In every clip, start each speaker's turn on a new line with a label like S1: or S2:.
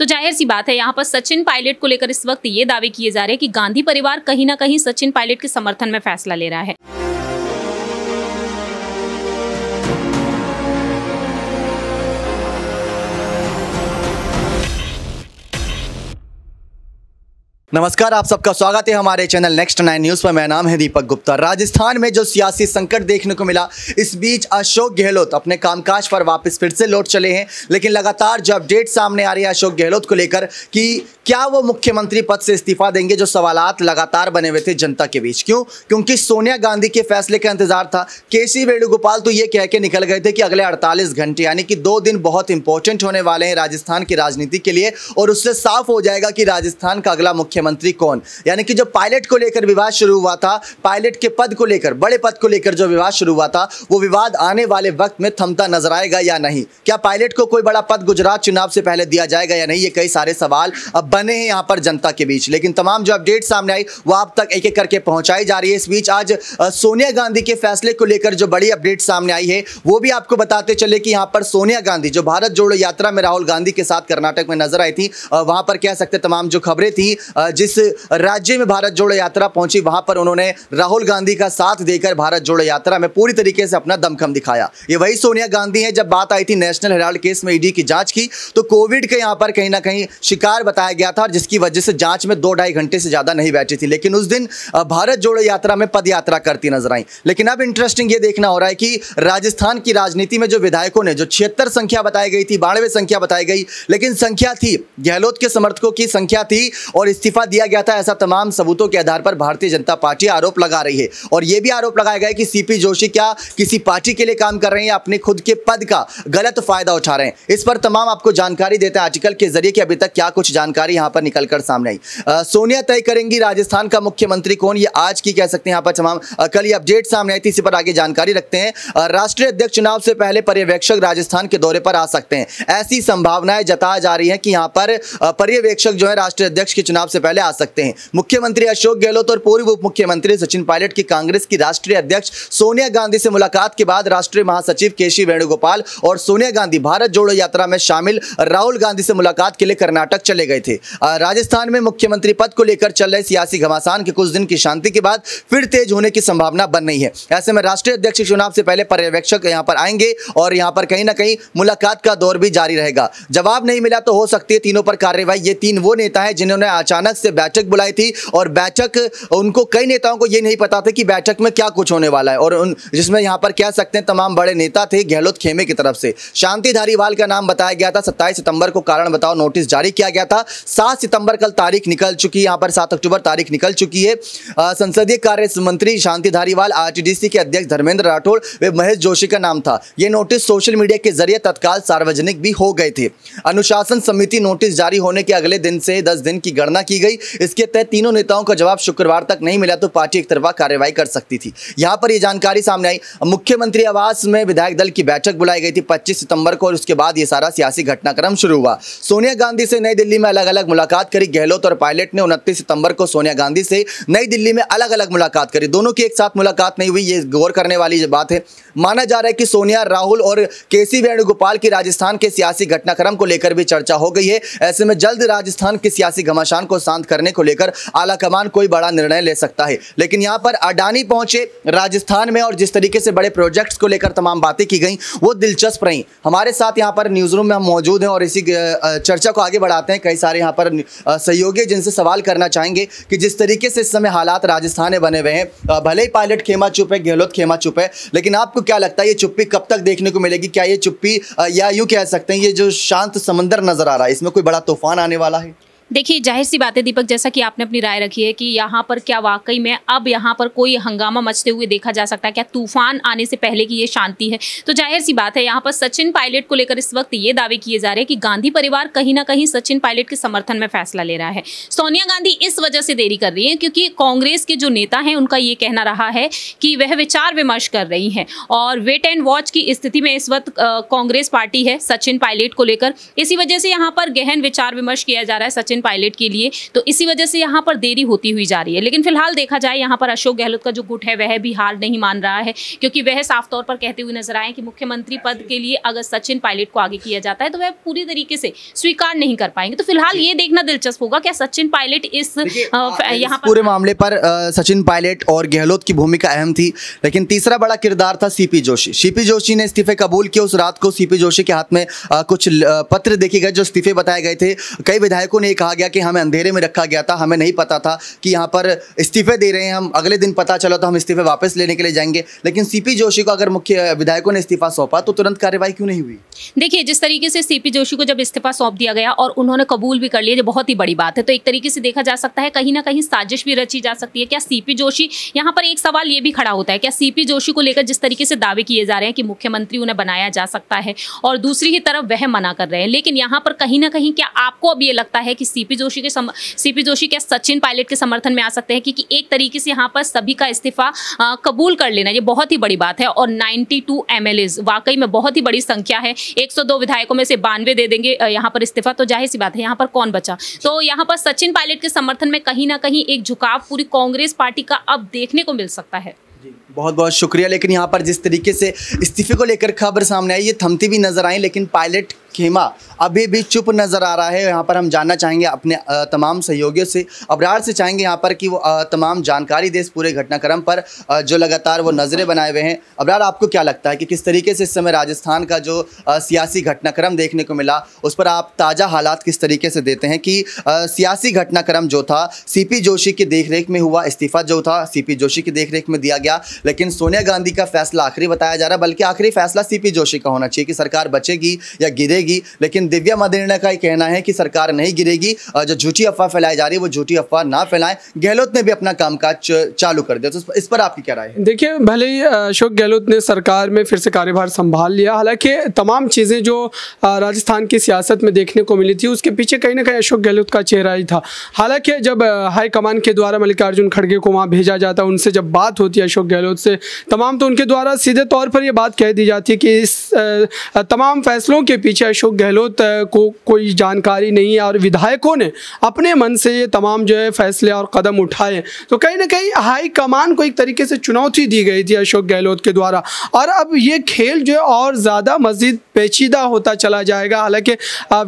S1: तो जाहिर सी बात है यहाँ पर सचिन पायलट को लेकर इस वक्त ये दावे किए जा रहे हैं कि गांधी परिवार कहीं ना कहीं सचिन पायलट के समर्थन में फैसला ले रहा है
S2: नमस्कार आप सबका स्वागत है हमारे चैनल नेक्स्ट नाइन न्यूज़ पर मेरा नाम है दीपक गुप्ता राजस्थान में जो सियासी संकट देखने को मिला इस बीच अशोक गहलोत अपने कामकाज पर वापस फिर से लौट चले हैं लेकिन लगातार जो अपडेट सामने आ रही है अशोक गहलोत को लेकर कि क्या वो मुख्यमंत्री पद से इस्तीफा देंगे जो सवाल लगातार बने हुए थे जनता के बीच क्यों क्योंकि सोनिया गांधी के फैसले का इंतजार था के सी वेणुगोपाल तो ये कह के निकल गए थे कि अगले अड़तालीस घंटे यानी कि दो दिन बहुत इंपॉर्टेंट होने वाले हैं राजस्थान की राजनीति के लिए और उससे साफ हो जाएगा कि राजस्थान का अगला मुख्य मुख्यमंत्री कौन यानी कि जो पायलट को लेकर विवाद शुरू हुआ था पायलट के पद को लेकर बड़े पद को लेकर जो विवाद शुरू हुआ था वो विवाद आने वाले वक्त में थमता नजर आएगा या नहीं क्या पायलट को कोई बड़ा पद गुजरात चुनाव से पहले दिया जाएगा या नहीं ये कई सारे सवाल अब बने हैं यहाँ पर जनता के बीच लेकिन तमाम जो अपडेट सामने आई वो आप तक एक एक करके पहुंचाई जा रही है इस बीच आज सोनिया गांधी के फैसले को लेकर जो बड़ी अपडेट सामने आई है वो भी आपको बताते चले कि यहाँ पर सोनिया गांधी जो भारत जोड़ो यात्रा में राहुल गांधी के साथ कर्नाटक में नजर आई थी वहां पर कह सकते तमाम जो खबरें थी जिस राज्य में भारत जोड़ो यात्रा पहुंची वहां पर उन्होंने राहुल गांधी का साथ देकर भारत जोड़ो यात्रा में पूरी तरीके से अपना दमखम दिखाया ये वही सोनिया गांधी है जब बात आई थी नेशनल हेराल्ड केस में ईडी की जांच की तो कोविड के यहां पर कहीं ना कहीं शिकार बताया गया था जिसकी वजह से जांच में दो ढाई घंटे से ज़्यादा नहीं बैठी थी लेकिन उस दिन भारत जोड़ो यात्रा में पद यात्रा करती नजर आई लेकिन अब इंटरेस्टिंग ये देखना हो रहा है कि राजस्थान की राजनीति में जो विधायकों ने जो छिहत्तर संख्या बताई गई थी बानवे संख्या बताई गई लेकिन संख्या थी गहलोत के समर्थकों की संख्या थी और इस्तीफा इस्तीफा दिया गया था ऐसा तमाम सबूतों के आधार पर भारतीय जनता पार्टी आरोप लगा रही है और यह भी आरोप लगाया गया कि सीपी जोशी क्या किसी पार्टी के लिए काम कर रहे हैं या अपने खुद के पद का गलत फायदा उठा रहे हैं इस पर तमाम आपको जानकारी देते हैं आर्टिकल के जरिए कि अभी तक क्या कुछ जानकारी यहां पर निकलकर सामने आई सोनिया तय करेंगी राजस्थान का मुख्यमंत्री कौन ये आज की कह सकते हैं यहां पर तमाम कल ये अपडेट सामने आई थी इसी पर आगे जानकारी रखते हैं राष्ट्रीय अध्यक्ष चुनाव से पहले पर्यवेक्षक राजस्थान के दौरे पर आ सकते हैं ऐसी संभावनाएं जता जा रही है कि यहां पर पर्यवेक्षक जो है राष्ट्रीय अध्यक्ष के चुनाव से पहले पहले आ सकते हैं मुख्यमंत्री अशोक गहलोत और पूर्व उप मुख्यमंत्री सचिन पायलट की कांग्रेस की राष्ट्रीय अध्यक्ष सोनिया गांधी से मुलाकात के बाद राष्ट्रीय महासचिव के सी वेणुगोपाल और सोनिया गांधी भारत जोड़ो यात्रा में शामिल राहुल गांधी से मुलाकात के लिए कर्नाटक चले गए थे राजस्थान में मुख्यमंत्री पद को लेकर चल रहे सियासी घमासान के कुछ दिन की शांति के बाद फिर तेज होने की संभावना बन रही है ऐसे में राष्ट्रीय अध्यक्ष चुनाव से पहले पर्यवेक्षक यहाँ पर आएंगे और यहाँ पर कहीं ना कहीं मुलाकात का दौर भी जारी रहेगा जवाब नहीं मिला तो हो सकती है तीनों पर कार्रवाई ये तीन वो नेता है जिन्होंने अचानक बैठक से बैठक बुलाई थी और बैठक उनको कई नेताओं को ये नहीं पता था कि बैठक में क्या कुछ होने वाला है और उन जिसमें यहाँ पर कह सकते हैं तमाम बड़े नेता थे गहलोत खेमे की तरफ से शांति धारीवाल का नाम बताया गया था सत्ताईस सितंबर को कारण बताओ नोटिस जारी किया गया था सात सितंबर कल तारीख निकल चुकी है यहाँ पर सात अक्टूबर तारीख निकल चुकी है संसदीय कार्य मंत्री शांति धारीवाल आर के अध्यक्ष धर्मेंद्र राठौड़ वे महेश जोशी का नाम था ये नोटिस सोशल मीडिया के जरिए तत्काल सार्वजनिक भी हो गए थे अनुशासन समिति नोटिस जारी होने के अगले दिन से दस दिन की गणना की गई इसके तहत तीनों नेताओं का जवाब शुक्रवार तक नहीं मिला तो पार्टी एक तरफा कार्यवाही कर सकती थी यहाँ पर यह जानकारी सामने आई मुख्यमंत्री आवास में विधायक दल की बैठक बुलाई गई थी पच्चीस सितंबर को और उसके बाद ये सारा सियासी घटनाक्रम शुरू हुआ सोनिया गांधी से नई दिल्ली में अलग अलग मुलाकात करी गहलोत और पायलट ने उनतीस सितंबर को सोनिया गांधी से नई दिल्ली में अलग अलग मुलाकात करी दोनों की एक साथ मुलाकात नहीं हुई ये गौर करने वाली बात है माना जा रहा है कि सोनिया राहुल और के सी वेणुगोपाल की राजस्थान के सियासी घटनाक्रम को लेकर भी चर्चा हो गई है ऐसे में जल्द राजस्थान के सियासी घमासान को शांत करने को लेकर आलाकमान कोई बड़ा निर्णय ले सकता है लेकिन यहाँ पर अडानी पहुंचे राजस्थान में और जिस तरीके से बड़े प्रोजेक्ट्स को लेकर तमाम बातें की गई वो दिलचस्प रहीं हमारे साथ यहाँ पर न्यूज़ रूम में हम मौजूद हैं और इसी चर्चा को आगे बढ़ाते हैं कई सारे यहाँ पर सहयोगी जिनसे सवाल करना चाहेंगे कि जिस तरीके से इस समय हालात राजस्थान में बने हुए हैं भले ही पायलट खेमा चुप है गहलोत खेमा चुप है लेकिन आपको क्या लगता है ये चुप्पी कब तक देखने को मिलेगी क्या ये चुप्पी या यूँ कह सकते हैं ये जो शांत समंदर नज़र आ रहा है इसमें कोई बड़ा तूफान आने वाला है
S1: देखिए जाहिर सी बात है दीपक जैसा कि आपने अपनी राय रखी है कि यहाँ पर क्या वाकई में अब यहाँ पर कोई हंगामा मचते हुए देखा जा सकता है क्या तूफान आने से पहले की ये शांति है तो जाहिर सी बात है यहाँ पर सचिन पायलट को लेकर इस वक्त ये दावे किए जा रहे हैं कि गांधी परिवार कहीं ना कहीं सचिन पायलट के समर्थन में फैसला ले रहा है सोनिया गांधी इस वजह से देरी कर रही है क्योंकि कांग्रेस के जो नेता हैं उनका ये कहना रहा है कि वह विचार विमर्श कर रही हैं और वेट एंड वॉच की स्थिति में इस वक्त कांग्रेस पार्टी है सचिन पायलट को लेकर इसी वजह से यहाँ पर गहन विचार विमर्श किया जा रहा है सचिन इंडियन पायलट के लिए तो इसी वजह से यहाँ पर देरी होती हुई जा रही है लेकिन फिलहाल देखा जाए यहाँ पर अशोक गहलोत का जो गुट है वह भी हार नहीं मान रहा है क्योंकि वह साफ तौर पर कहते हुए नजर आए कि मुख्यमंत्री पद के लिए अगर सचिन पायलट को आगे किया जाता है तो वह पूरी तरीके से स्वीकार नहीं कर पाएंगे तो फिलहाल ये देखना दिलचस्प होगा क्या सचिन पायलट इस यहाँ पूरे
S2: मामले पर सचिन पायलट और गहलोत की भूमिका अहम थी लेकिन तीसरा बड़ा किरदार था सीपी जोशी सीपी जोशी ने इस्तीफे कबूल किए उस रात को सीपी जोशी के हाथ में कुछ पत्र देखे गए जो इस्तीफे बताए गए थे कई विधायकों ने कहा कहा गया कि हमें अंधेरे में रखा गया था हमें नहीं पता था कि यहाँ पर इस्तीफे दे रहे हैं हम अगले दिन पता चला तो हम इस्तीफे वापस लेने के लिए जाएंगे लेकिन सीपी जोशी को अगर मुख्य विधायकों ने इस्तीफा सौंपा तो तुरंत कार्यवाही क्यों नहीं हुई
S1: देखिए जिस तरीके से सीपी जोशी को जब इस्तीफा सौंप दिया गया और उन्होंने कबूल भी कर लिया बहुत ही बड़ी बात है तो एक तरीके से देखा जा सकता है कहीं ना कहीं साजिश भी रची जा सकती है क्या सीपी जोशी यहाँ पर एक सवाल ये भी खड़ा होता है क्या सीपी जोशी को लेकर जिस तरीके से दावे किए जा रहे हैं कि मुख्यमंत्री उन्हें बनाया जा सकता है और दूसरी ही तरफ वह मना कर रहे हैं लेकिन यहाँ पर कहीं ना कहीं क्या आपको अब ये लगता है कि सीपी जोशी के सीपी जोशी क्या सचिन पायलट के समर्थन में आ सकते हैं क्योंकि एक तरीके से यहाँ पर सभी का इस्तीफा कबूल कर लेना ये बहुत ही बड़ी बात है और 92 टू वाकई में बहुत ही बड़ी संख्या है 102 विधायकों में से बानवे दे देंगे यहाँ पर इस्तीफा तो जाहिर सी बात है यहाँ पर कौन बचा तो यहाँ पर सचिन पायलट के समर्थन में कहीं ना कहीं एक झुकाव पूरी कांग्रेस पार्टी का अब देखने को मिल सकता है
S2: बहुत बहुत शुक्रिया लेकिन यहाँ पर जिस तरीके से इस्तीफे को लेकर खबर सामने आई ये थमती भी नज़र आई लेकिन पायलट खेमा अभी भी चुप नज़र आ रहा है यहाँ पर हम जानना चाहेंगे अपने तमाम सहयोगियों से अबरार से चाहेंगे यहाँ पर कि वो तमाम जानकारी दे इस पूरे घटनाक्रम पर जो लगातार वो नज़रें बनाए हुए हैं अबरार आपको क्या लगता है कि किस तरीके से इस समय राजस्थान का जो सियासी घटनाक्रम देखने को मिला उस पर आप ताज़ा हालात किस तरीके से देते हैं कि सियासी घटनाक्रम जो था सी जोशी की देख में हुआ इस्तीफा जो था सी जोशी की देख में दिया गया लेकिन सोनिया गांधी का फैसला आखिरी बताया जा रहा है बल्कि आखिरी फैसला सीपी जोशी का होना चाहिए कि सरकार बचेगी या गिरेगी लेकिन दिव्या मदेरणा का कहना है कि सरकार नहीं गिरेगी जो झूठी अफवाह फैलाई जा रही है वो झूठी अफवाह ना फैलाएं गहलोत ने भी अपना कामकाज चालू कर दिया तो इस पर आपकी क्या राय
S3: है देखिए भले ही अशोक गहलोत ने सरकार में फिर से कार्यभार संभाल लिया हालांकि तमाम चीज़ें जो राजस्थान की सियासत में देखने को मिली थी उसके पीछे कहीं ना कहीं अशोक गहलोत का चेहरा ही था हालांकि जब हाईकमान के द्वारा मल्लिकार्जुन खड़गे को वहाँ भेजा जाता उनसे जब बात होती है अशोक गहलोत विरोध से तमाम तो उनके द्वारा सीधे तौर पर यह बात कह दी जाती है कि इस तमाम फैसलों के पीछे अशोक गहलोत को कोई जानकारी नहीं है और विधायकों ने अपने मन से ये तमाम जो है फैसले और कदम उठाए तो कहीं ना कहीं हाई कमान को एक तरीके से चुनौती दी गई थी अशोक गहलोत के द्वारा और अब ये खेल जो है और ज़्यादा मजीद पेचीदा होता चला जाएगा हालांकि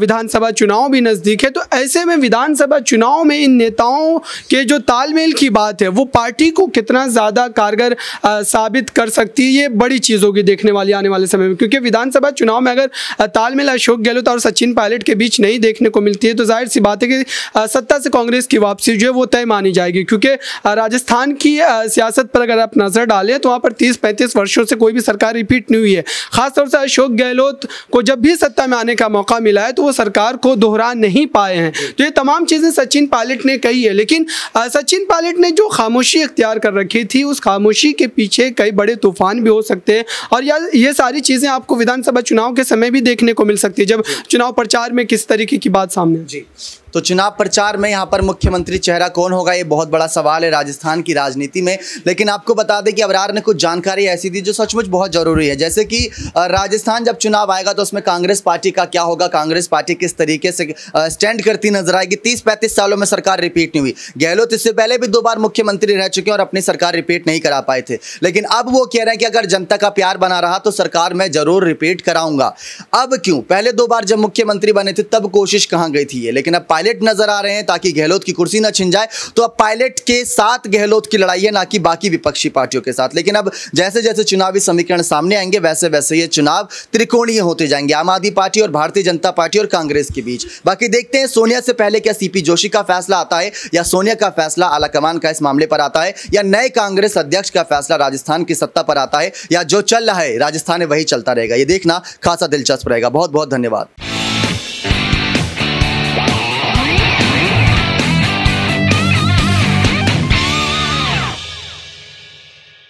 S3: विधानसभा चुनाव भी नज़दीक है तो ऐसे में विधानसभा चुनाव में इन नेताओं के जो तालमेल की बात है वो पार्टी को कितना ज़्यादा कारगर साबित कर सकती है ये बड़ी चीज़ होगी देखने वाली आने वाले समय में क्योंकि विधानसभा चुनाव में अगर तालमेल अशोक गहलोत और सचिन पायलट के बीच नहीं देखने को मिलती है तो जाहिर सी बात है कि सत्ता से कांग्रेस की वापसी जो है वो तय मानी जाएगी क्योंकि राजस्थान की सियासत पर अगर आप नज़र डालें तो वहाँ पर तीस पैंतीस वर्षों से कोई भी सरकार रिपीट नहीं हुई है खासतौर से अशोक गहलोत को जब भी सत्ता में आने का मौका मिला है तो वो सरकार को दोहरा नहीं पाए हैं तो ये तमाम चीज़ें सचिन पायलट ने कही है लेकिन सचिन पायलट ने जो खामोशी अख्तियार कर रखी थी उस खामोशी के पीछे कई बड़े तूफान भी हो सकते हैं और यार ये सारी चीज़ें आपको विधानसभा चुनाव के समय भी देखने को मिल सकती है जब चुनाव प्रचार में किस तरीके की बात सामने जी
S2: तो चुनाव प्रचार में यहाँ पर मुख्यमंत्री चेहरा कौन होगा ये बहुत बड़ा सवाल है राजस्थान की राजनीति में लेकिन आपको बता दें कि अबरार ने कुछ जानकारी ऐसी दी जो सचमुच बहुत ज़रूरी है जैसे कि राजस्थान जब चुनाव आएगा तो उसमें कांग्रेस पार्टी का क्या होगा कांग्रेस पार्टी किस तरीके से स्टैंड करती नजर आएगी तीस पैंतीस सालों में सरकार रिपीट नहीं हुई गहलोत इससे पहले भी दो बार मुख्यमंत्री रह चुके हैं और अपनी सरकार रिपीट नहीं करा पाए थे लेकिन अब वो कह रहे हैं कि अगर जनता का प्यार बना रहा तो सरकार मैं जरूर रिपीट कराऊंगा अब क्यों पहले दो बार जब मुख्यमंत्री बने थे तब कोशिश कहाँ गई थी ये लेकिन अब पायलट नजर आ रहे हैं ताकि गहलोत की कुर्सी ना छिन जाए तो अब पायलट के साथ गहलोत की लड़ाई है ना कि बाकी विपक्षी पार्टियों के साथ लेकिन अब जैसे जैसे चुनावी समीकरण सामने आएंगे वैसे वैसे ये चुनाव त्रिकोणीय होते जाएंगे आम आदमी पार्टी और भारतीय जनता पार्टी और कांग्रेस के बीच बाकी देखते हैं सोनिया से पहले क्या सीपी जोशी का फैसला आता है या सोनिया का फैसला आलाकमान का इस मामले पर आता है या नए कांग्रेस अध्यक्ष का फैसला राजस्थान की सत्ता पर आता है या जो चल रहा है राजस्थान में वही चलता रहेगा ये देखना खासा दिलचस्प रहेगा बहुत बहुत धन्यवाद